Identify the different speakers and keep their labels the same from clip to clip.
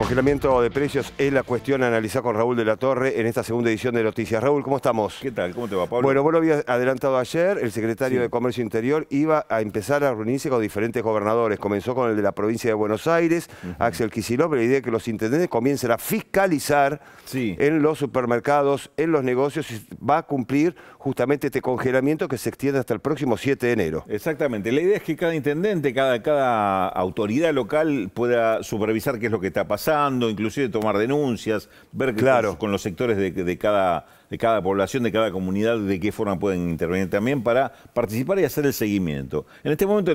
Speaker 1: Congelamiento de precios es la cuestión a analizar con Raúl de la Torre en esta segunda edición de Noticias. Raúl, ¿cómo estamos? ¿Qué tal? ¿Cómo te va, Pablo? Bueno, vos lo habías adelantado ayer, el secretario de Comercio Interior iba a empezar a reunirse con diferentes gobernadores. Comenzó con el de la provincia de Buenos Aires, Axel Kicillof, pero la idea es que los intendentes comiencen a fiscalizar en los supermercados, en los negocios, y va a cumplir justamente este congelamiento que se extiende hasta el próximo 7 de enero. Exactamente.
Speaker 2: La idea es que cada intendente, cada autoridad local pueda supervisar qué es lo que está pasando inclusive tomar denuncias, ver claro. con, los sectores de, cada, de cada población, de cada comunidad, de qué forma pueden intervenir también para participar y hacer el seguimiento. En este momento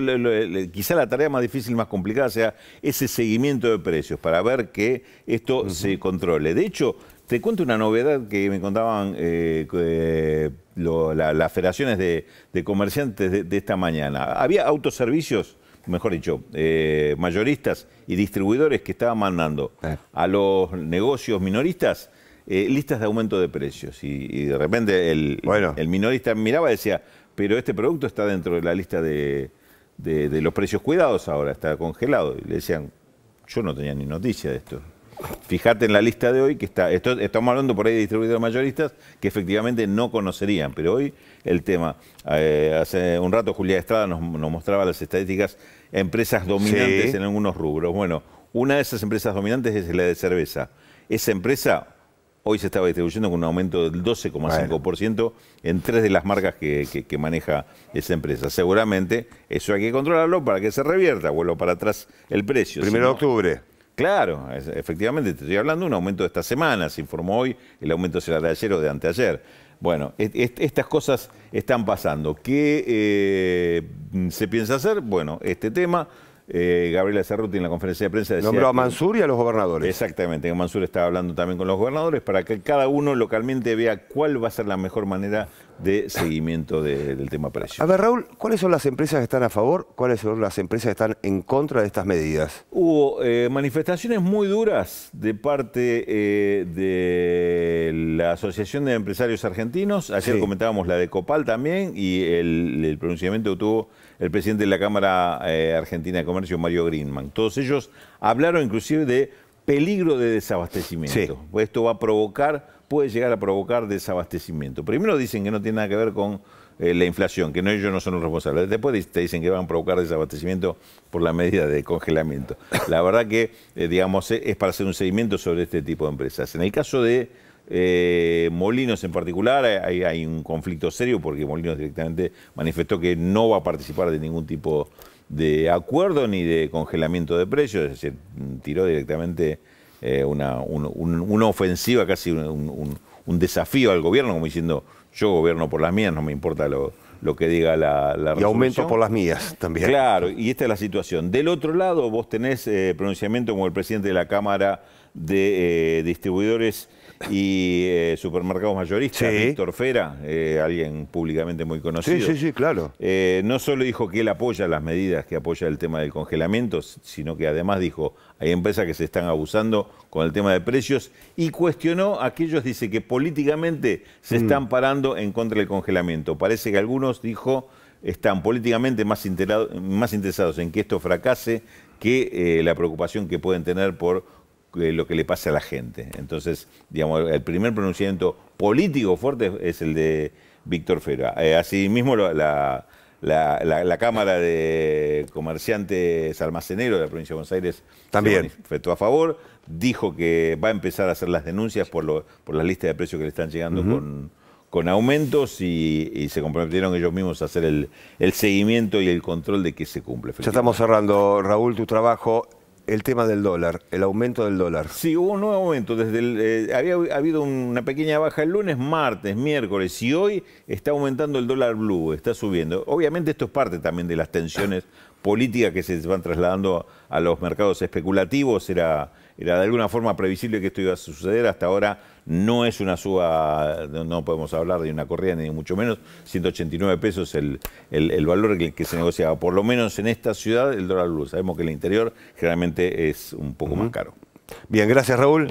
Speaker 2: quizá la tarea más difícil, más complicada sea ese seguimiento de precios para ver que esto se controle. De hecho, te cuento una novedad que me contaban eh, eh, las federaciones de, comerciantes de esta mañana. Había autoservicios mejor dicho, eh, mayoristas y distribuidores que estaban mandando eh. a los negocios minoristas eh, listas de aumento de precios. Y, de repente el, el minorista miraba y decía, pero este producto está dentro de la lista de, los precios cuidados ahora, está congelado. Y le decían, yo no tenía ni noticia de esto. Fíjate en la lista de hoy que está, estamos hablando por ahí de distribuidores mayoristas que efectivamente no conocerían, pero hoy el tema, hace un rato Julia Estrada nos, mostraba las estadísticas empresas dominantes en algunos rubros. Bueno, una de esas empresas dominantes es la de cerveza. Esa empresa hoy se estaba distribuyendo con un aumento del 12,5% en tres de las marcas que, maneja esa empresa. Seguramente eso hay que controlarlo para que se revierta, vuelvo para atrás el precio. Primero de octubre. Claro, efectivamente, te estoy hablando de un aumento de esta semana, se informó hoy, el aumento será de ayer o de anteayer. Bueno, estas cosas están pasando. ¿Qué eh, se piensa hacer? Bueno, este tema eh, Gabriela Cerruti en la conferencia de prensa decía... Nombró a Mansur y a los gobernadores. Exactamente, Mansur estaba hablando también con los gobernadores para que cada uno localmente vea cuál va a ser la mejor manera de seguimiento del tema precio.
Speaker 1: A ver, Raúl, ¿cuáles son las empresas que están a favor? ¿Cuáles son las empresas que están en contra de estas medidas?
Speaker 2: Hubo eh, manifestaciones muy duras de parte eh, de la Asociación de Empresarios Argentinos. Ayer comentábamos la de Copal también y el, pronunciamiento que tuvo el presidente de la Cámara Argentina de Comercio Mario Greenman. Todos ellos hablaron inclusive de peligro de desabastecimiento. Pues esto va a provocar, puede llegar a provocar desabastecimiento. Primero dicen que no tiene nada que ver con eh, la inflación, que ellos no son los responsables. Después te dicen que van a provocar desabastecimiento por la medida de congelamiento. La verdad que, eh, digamos, e-, es para hacer un seguimiento sobre este tipo de empresas. En el caso de eh, Molinos en particular, hay, hay, un conflicto serio porque Molinos directamente manifestó que no va a participar de ningún tipo de de acuerdo ni de congelamiento de precios, es decir, tiró directamente eh, una, una, ofensiva, casi un, desafío al gobierno, como diciendo, yo gobierno por las mías, no me importa lo, lo que diga la, la Y aumento por las mías también. Claro, y esta es la situación. Del otro lado, vos tenés eh, pronunciamiento como el presidente de la Cámara de eh, Distribuidores y eh, supermercados mayoristas, Víctor Fera, eh, alguien públicamente muy conocido. Sí, sí, sí, claro. Eh, no solo dijo que él apoya las medidas que apoya el tema del congelamiento, sino que además dijo, hay empresas que se están abusando con el tema de precios y cuestionó a aquellos, dice, que políticamente se mm. están parando en contra del congelamiento. Parece que algunos, dijo, están políticamente más interesados en que esto fracase que la preocupación que pueden tener por lo que le pase a la gente. Entonces, digamos, el primer pronunciamiento político fuerte es el de Víctor Fera. Eh, asimismo, la, Cámara de Comerciantes Almaceneros de la provincia de Buenos Aires también se a favor, dijo que va a empezar a hacer las denuncias por, por las listas de precios que le están llegando con, aumentos y, se comprometieron ellos mismos a hacer el, el seguimiento y el control de que se cumple. Ya estamos cerrando, Raúl, tu trabajo el tema del dólar, el aumento del dólar. Sí, hubo un nuevo aumento. Desde el, eh, había habido una pequeña baja el lunes, martes, miércoles y hoy está aumentando el dólar blue, está subiendo. Obviamente esto es parte también de las tensiones Política que se van trasladando a los mercados especulativos. Era, era de alguna forma previsible que esto iba a suceder. Hasta ahora no es una suba, no podemos hablar de una corrida ni mucho menos. 189 pesos el, el, el valor que, se negociaba. Por lo menos en esta ciudad el dólar blue. Sabemos que el interior generalmente es un poco más caro. Bien, gracias Raúl.